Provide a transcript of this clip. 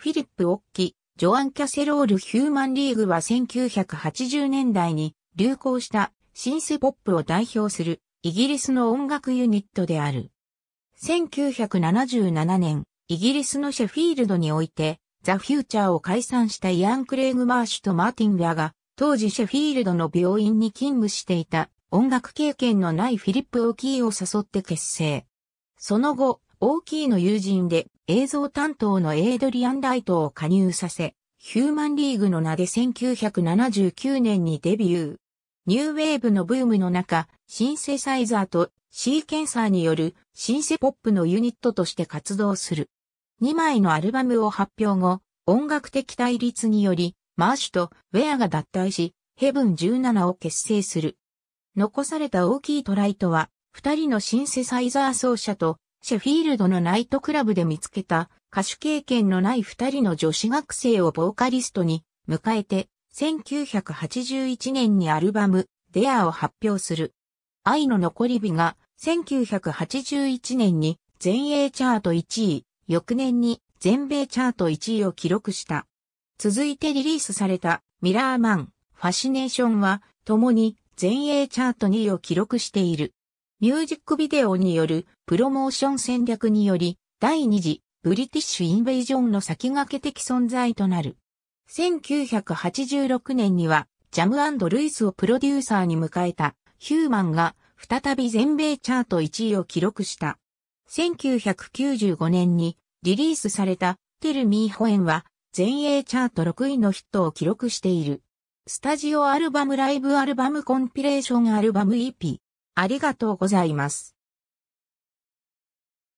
フィリップ・オッキ、ジョアン・キャセロール・ヒューマン・リーグは1980年代に流行したシンスポップを代表するイギリスの音楽ユニットである。1977年、イギリスのシェフィールドにおいて、ザ・フューチャーを解散したイアン・クレイグ・マーシュとマーティンアが、当時シェフィールドの病院に勤務していた音楽経験のないフィリップ・オキーを誘って結成。その後、大きいの友人で映像担当のエイドリアン・ライトを加入させ、ヒューマンリーグの名で1979年にデビュー。ニューウェーブのブームの中、シンセサイザーとシーケンサーによるシンセポップのユニットとして活動する。2枚のアルバムを発表後、音楽的対立により、マーシュとウェアが脱退し、ヘブン17を結成する。残された大きいトライトは、二人のシンセサイザー奏者とシェフィールドのナイトクラブで見つけた歌手経験のない二人の女子学生をボーカリストに迎えて1981年にアルバムデアを発表する。愛の残り火が1981年に全英チャート1位、翌年に全米チャート1位を記録した。続いてリリースされたミラーマン、ファシネーションは共に全英チャート2位を記録している。ミュージックビデオによるプロモーション戦略により、第二次ブリティッシュ・インベージョンの先駆け的存在となる。1986年には、ジャムルイスをプロデューサーに迎えたヒューマンが再び全米チャート1位を記録した。1995年にリリースされたテルミーホエンは全英チャート6位のヒットを記録している。スタジオアルバムライブアルバムコンピレーションアルバム EP ありがとうございます。